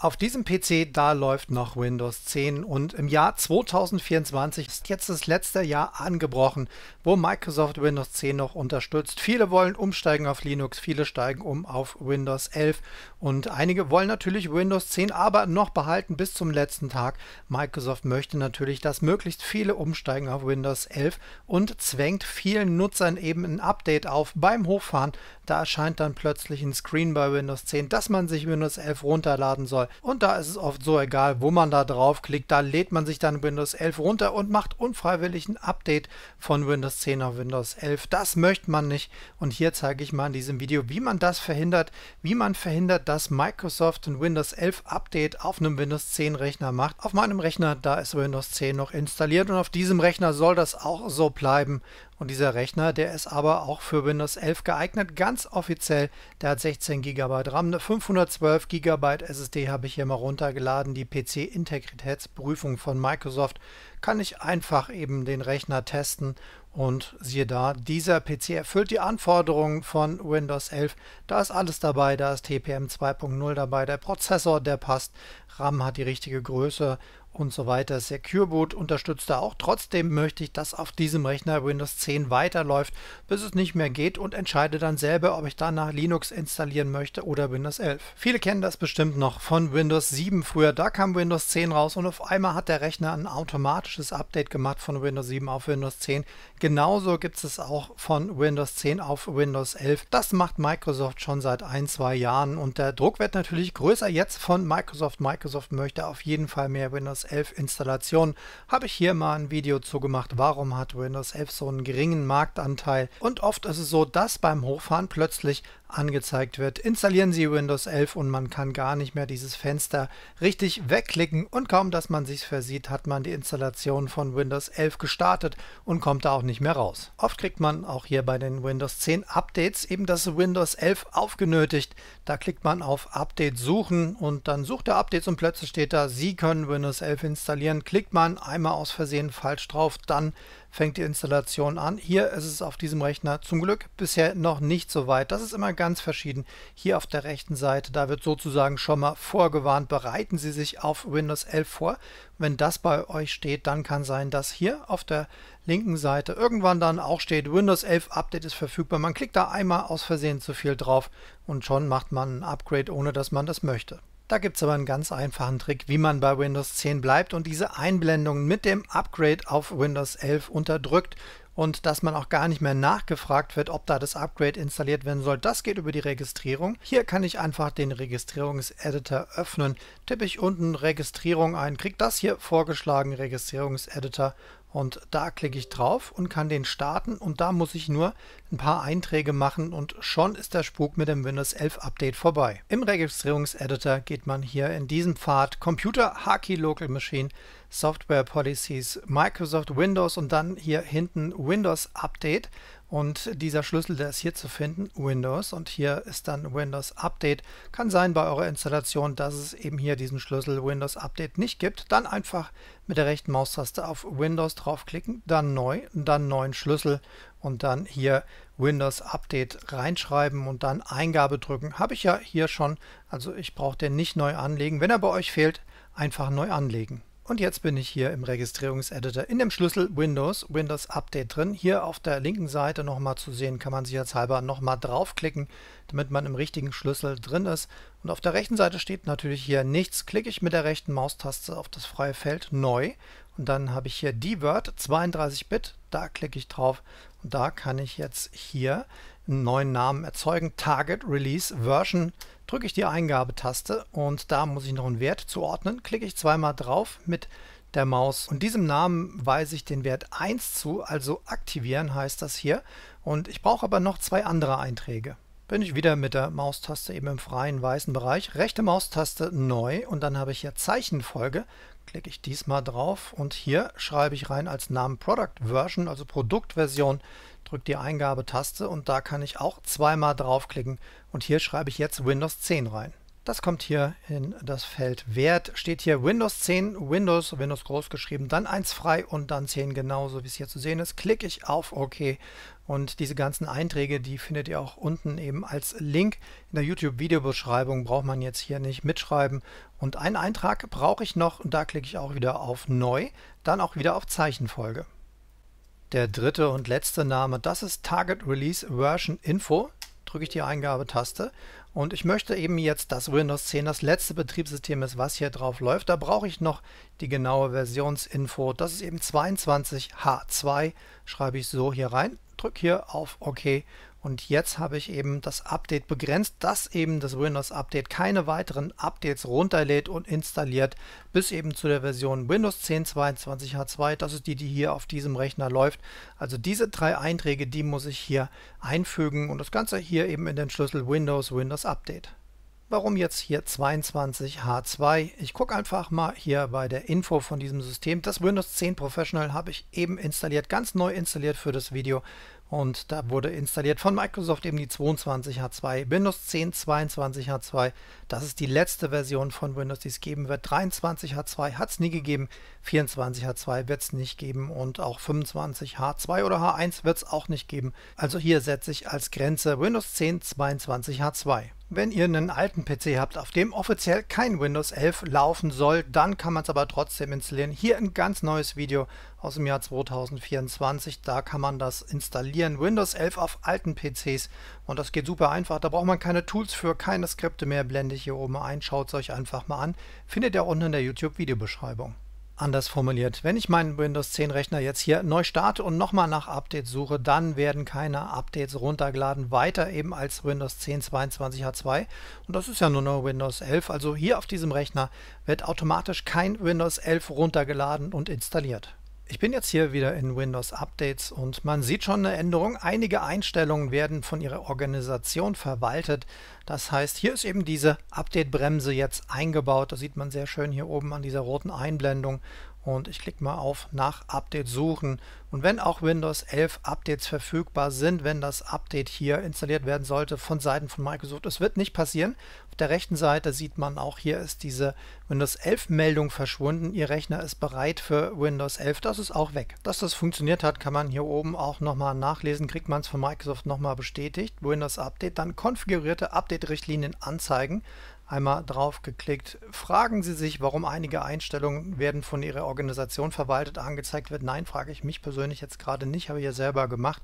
Auf diesem PC, da läuft noch Windows 10 und im Jahr 2024 ist jetzt das letzte Jahr angebrochen, wo Microsoft Windows 10 noch unterstützt. Viele wollen umsteigen auf Linux, viele steigen um auf Windows 11 und einige wollen natürlich Windows 10 aber noch behalten bis zum letzten Tag. Microsoft möchte natürlich, dass möglichst viele umsteigen auf Windows 11 und zwängt vielen Nutzern eben ein Update auf beim Hochfahren. Da erscheint dann plötzlich ein Screen bei Windows 10, dass man sich Windows 11 runterladen soll. Und da ist es oft so egal, wo man da draufklickt. Da lädt man sich dann Windows 11 runter und macht unfreiwillig ein Update von Windows 10 auf Windows 11. Das möchte man nicht. Und hier zeige ich mal in diesem Video, wie man das verhindert, wie man verhindert, dass Microsoft ein Windows 11 Update auf einem Windows 10 Rechner macht. Auf meinem Rechner, da ist Windows 10 noch installiert und auf diesem Rechner soll das auch so bleiben. Und dieser Rechner, der ist aber auch für Windows 11 geeignet, ganz offiziell. Der hat 16 GB RAM, eine 512 GB SSD habe ich hier mal runtergeladen, die PC-Integritätsprüfung von Microsoft. Kann ich einfach eben den Rechner testen und siehe da, dieser PC erfüllt die Anforderungen von Windows 11. Da ist alles dabei, da ist TPM 2.0 dabei, der Prozessor, der passt, RAM hat die richtige Größe und so weiter. Secure Boot unterstützt da auch. Trotzdem möchte ich, dass auf diesem Rechner Windows 10 weiterläuft, bis es nicht mehr geht und entscheide dann selber, ob ich danach Linux installieren möchte oder Windows 11. Viele kennen das bestimmt noch von Windows 7 früher. Da kam Windows 10 raus und auf einmal hat der Rechner ein automatisches Update gemacht von Windows 7 auf Windows 10. Genauso gibt es auch von Windows 10 auf Windows 11. Das macht Microsoft schon seit ein, zwei Jahren und der Druck wird natürlich größer jetzt von Microsoft. Microsoft möchte auf jeden Fall mehr Windows 11 Installation habe ich hier mal ein Video zugemacht, warum hat Windows 11 so einen geringen Marktanteil und oft ist es so, dass beim Hochfahren plötzlich angezeigt wird. Installieren Sie Windows 11 und man kann gar nicht mehr dieses Fenster richtig wegklicken und kaum, dass man sich versieht, hat man die Installation von Windows 11 gestartet und kommt da auch nicht mehr raus. Oft kriegt man auch hier bei den Windows 10 Updates eben das Windows 11 aufgenötigt. Da klickt man auf Update suchen und dann sucht er Updates und plötzlich steht da, Sie können Windows 11 installieren. Klickt man einmal aus Versehen falsch drauf, dann fängt die Installation an. Hier ist es auf diesem Rechner zum Glück bisher noch nicht so weit. Das ist immer ganz verschieden. Hier auf der rechten Seite, da wird sozusagen schon mal vorgewarnt, bereiten Sie sich auf Windows 11 vor. Wenn das bei euch steht, dann kann sein, dass hier auf der linken Seite irgendwann dann auch steht, Windows 11 Update ist verfügbar. Man klickt da einmal aus Versehen zu viel drauf und schon macht man ein Upgrade, ohne dass man das möchte. Da gibt es aber einen ganz einfachen Trick, wie man bei Windows 10 bleibt und diese Einblendungen mit dem Upgrade auf Windows 11 unterdrückt und dass man auch gar nicht mehr nachgefragt wird, ob da das Upgrade installiert werden soll. Das geht über die Registrierung. Hier kann ich einfach den Registrierungseditor öffnen. Tippe ich unten Registrierung ein, kriege das hier vorgeschlagen, Registrierungseditor und da klicke ich drauf und kann den starten und da muss ich nur ein paar Einträge machen und schon ist der Spuk mit dem Windows 11 Update vorbei. Im Registrierungseditor geht man hier in diesem Pfad Computer, Haki Local Machine, Software Policies, Microsoft Windows und dann hier hinten Windows Update und dieser Schlüssel, der ist hier zu finden, Windows. Und hier ist dann Windows Update. Kann sein bei eurer Installation, dass es eben hier diesen Schlüssel Windows Update nicht gibt. Dann einfach mit der rechten Maustaste auf Windows draufklicken, dann neu, dann neuen Schlüssel und dann hier Windows Update reinschreiben und dann Eingabe drücken. Habe ich ja hier schon, also ich brauche den nicht neu anlegen. Wenn er bei euch fehlt, einfach neu anlegen. Und jetzt bin ich hier im Registrierungseditor in dem Schlüssel Windows, Windows Update drin. Hier auf der linken Seite nochmal zu sehen, kann man sich jetzt halber nochmal draufklicken, damit man im richtigen Schlüssel drin ist. Und auf der rechten Seite steht natürlich hier nichts. Klicke ich mit der rechten Maustaste auf das freie Feld Neu und dann habe ich hier die Word 32-Bit. Da klicke ich drauf und da kann ich jetzt hier einen neuen Namen erzeugen. Target Release Version drücke ich die Eingabetaste und da muss ich noch einen Wert zuordnen. Klicke ich zweimal drauf mit der Maus und diesem Namen weise ich den Wert 1 zu, also aktivieren heißt das hier. Und ich brauche aber noch zwei andere Einträge. Bin ich wieder mit der Maustaste eben im freien weißen Bereich. Rechte Maustaste neu und dann habe ich hier Zeichenfolge. Klicke ich diesmal drauf und hier schreibe ich rein als Namen Product Version, also Produktversion drücke die Eingabetaste und da kann ich auch zweimal draufklicken und hier schreibe ich jetzt Windows 10 rein. Das kommt hier in das Feld Wert, steht hier Windows 10, Windows, Windows groß geschrieben, dann 1 frei und dann 10 genauso, wie es hier zu sehen ist. Klicke ich auf OK und diese ganzen Einträge, die findet ihr auch unten eben als Link in der YouTube-Videobeschreibung, braucht man jetzt hier nicht mitschreiben. Und einen Eintrag brauche ich noch und da klicke ich auch wieder auf Neu, dann auch wieder auf Zeichenfolge. Der dritte und letzte Name, das ist Target Release Version Info. Drücke ich die Eingabetaste und ich möchte eben jetzt, dass Windows 10 das letzte Betriebssystem ist, was hier drauf läuft. Da brauche ich noch die genaue Versionsinfo. Das ist eben 22H2. Schreibe ich so hier rein, drücke hier auf OK und jetzt habe ich eben das Update begrenzt, dass eben das Windows Update keine weiteren Updates runterlädt und installiert, bis eben zu der Version Windows 10 22H2. Das ist die, die hier auf diesem Rechner läuft. Also diese drei Einträge, die muss ich hier einfügen und das Ganze hier eben in den Schlüssel Windows Windows Update. Warum jetzt hier 22H2? Ich gucke einfach mal hier bei der Info von diesem System. Das Windows 10 Professional habe ich eben installiert, ganz neu installiert für das Video. Und da wurde installiert von Microsoft eben die 22H2, Windows 10 22H2. Das ist die letzte Version von Windows, die es geben wird. 23H2 hat es nie gegeben, 24H2 wird es nicht geben und auch 25H2 oder H1 wird es auch nicht geben. Also hier setze ich als Grenze Windows 10 22H2. Wenn ihr einen alten PC habt, auf dem offiziell kein Windows 11 laufen soll, dann kann man es aber trotzdem installieren. Hier ein ganz neues Video aus dem Jahr 2024, da kann man das installieren. Windows 11 auf alten PCs und das geht super einfach. Da braucht man keine Tools für, keine Skripte mehr, blende ich hier oben ein. Schaut es euch einfach mal an. Findet ihr unten in der YouTube-Videobeschreibung. Anders formuliert, wenn ich meinen Windows 10 Rechner jetzt hier neu starte und nochmal nach Updates suche, dann werden keine Updates runtergeladen, weiter eben als Windows 10 22H2 und das ist ja nur noch Windows 11, also hier auf diesem Rechner wird automatisch kein Windows 11 runtergeladen und installiert. Ich bin jetzt hier wieder in Windows Updates und man sieht schon eine Änderung. Einige Einstellungen werden von Ihrer Organisation verwaltet. Das heißt, hier ist eben diese Update-Bremse jetzt eingebaut. Das sieht man sehr schön hier oben an dieser roten Einblendung. Und ich klicke mal auf nach Update suchen. Und wenn auch Windows 11 Updates verfügbar sind, wenn das Update hier installiert werden sollte von Seiten von Microsoft, das wird nicht passieren, der rechten Seite sieht man auch, hier ist diese Windows 11 Meldung verschwunden. Ihr Rechner ist bereit für Windows 11. Das ist auch weg. Dass das funktioniert hat, kann man hier oben auch nochmal nachlesen. Kriegt man es von Microsoft nochmal bestätigt. Windows Update. Dann konfigurierte Update-Richtlinien anzeigen einmal drauf geklickt. Fragen Sie sich, warum einige Einstellungen werden von Ihrer Organisation verwaltet angezeigt wird? Nein, frage ich mich persönlich jetzt gerade nicht, habe ich ja selber gemacht.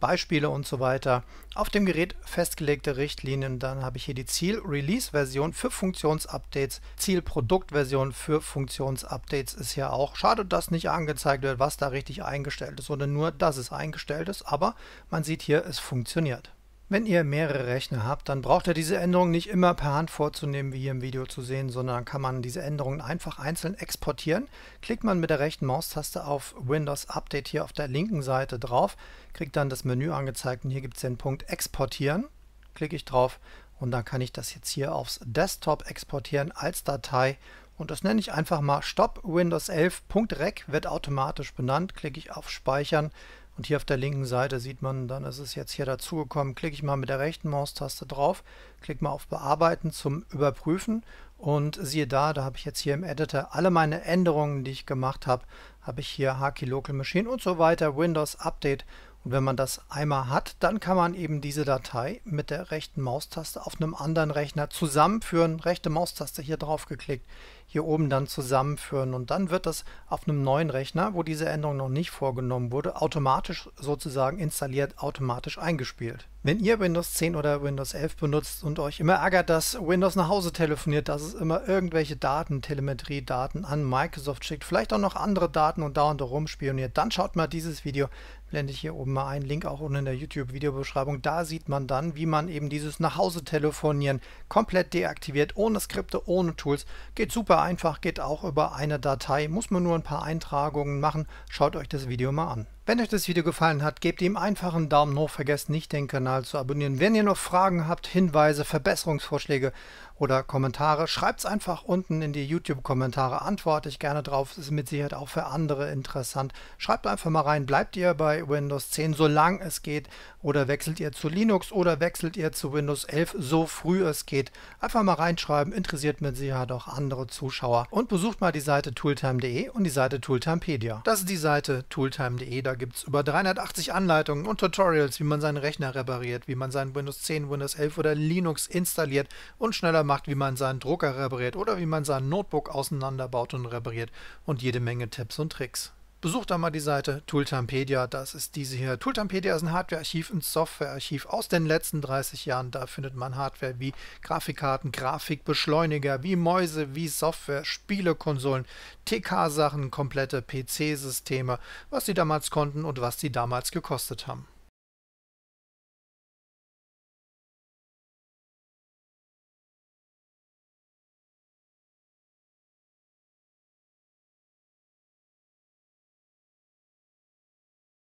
Beispiele und so weiter. Auf dem Gerät festgelegte Richtlinien, dann habe ich hier die Ziel-Release-Version für Funktionsupdates, Ziel-Produkt-Version für Funktionsupdates ist hier auch. Schade, dass nicht angezeigt wird, was da richtig eingestellt ist, sondern nur, dass es eingestellt ist, aber man sieht hier, es funktioniert. Wenn ihr mehrere Rechner habt, dann braucht ihr diese Änderungen nicht immer per Hand vorzunehmen, wie hier im Video zu sehen, sondern kann man diese Änderungen einfach einzeln exportieren. Klickt man mit der rechten Maustaste auf Windows Update hier auf der linken Seite drauf, kriegt dann das Menü angezeigt und hier gibt es den Punkt Exportieren. Klicke ich drauf und dann kann ich das jetzt hier aufs Desktop exportieren als Datei und das nenne ich einfach mal Stop Windows 11.rec wird automatisch benannt. Klicke ich auf Speichern und hier auf der linken Seite sieht man, dann ist es jetzt hier dazugekommen. Klicke ich mal mit der rechten Maustaste drauf, klicke mal auf Bearbeiten zum Überprüfen und siehe da, da habe ich jetzt hier im Editor alle meine Änderungen, die ich gemacht habe, habe ich hier Haki Local Machine und so weiter, Windows Update. Und wenn man das einmal hat, dann kann man eben diese Datei mit der rechten Maustaste auf einem anderen Rechner zusammenführen. Rechte Maustaste hier drauf geklickt, hier oben dann zusammenführen und dann wird das auf einem neuen Rechner, wo diese Änderung noch nicht vorgenommen wurde, automatisch sozusagen installiert, automatisch eingespielt. Wenn ihr Windows 10 oder Windows 11 benutzt und euch immer ärgert, dass Windows nach Hause telefoniert, dass es immer irgendwelche Daten, Telemetriedaten an Microsoft schickt, vielleicht auch noch andere Daten und dauernd rumspioniert, dann schaut mal dieses Video, blende ich hier oben mal einen Link auch unten in der YouTube-Videobeschreibung, da sieht man dann, wie man eben dieses Nachhause telefonieren komplett deaktiviert, ohne Skripte, ohne Tools, geht super Super einfach, geht auch über eine Datei, muss man nur ein paar Eintragungen machen. Schaut euch das Video mal an. Wenn euch das Video gefallen hat, gebt ihm einfach einen Daumen hoch, vergesst nicht den Kanal zu abonnieren. Wenn ihr noch Fragen habt, Hinweise, Verbesserungsvorschläge oder Kommentare. Schreibt es einfach unten in die YouTube-Kommentare. Antworte ich gerne drauf. Das ist mit Sicherheit auch für andere interessant. Schreibt einfach mal rein, bleibt ihr bei Windows 10, solange es geht, oder wechselt ihr zu Linux oder wechselt ihr zu Windows 11, so früh es geht. Einfach mal reinschreiben, interessiert mit Sicherheit auch andere Zuschauer. Und besucht mal die Seite tooltime.de und die Seite Tooltimepedia. Das ist die Seite tooltime.de, da gibt es über 380 Anleitungen und Tutorials, wie man seinen Rechner repariert, wie man seinen Windows 10, Windows 11 oder Linux installiert und schneller macht, wie man seinen Drucker repariert oder wie man sein Notebook auseinanderbaut und repariert und jede Menge Tipps und Tricks. Besucht da mal die Seite Tooltampedia, das ist diese hier. Tooltampedia ist ein Hardwarearchiv und Softwarearchiv aus den letzten 30 Jahren. Da findet man Hardware wie Grafikkarten, Grafikbeschleuniger, wie Mäuse, wie Software, Spielekonsolen, TK-Sachen, komplette PC-Systeme, was die damals konnten und was die damals gekostet haben.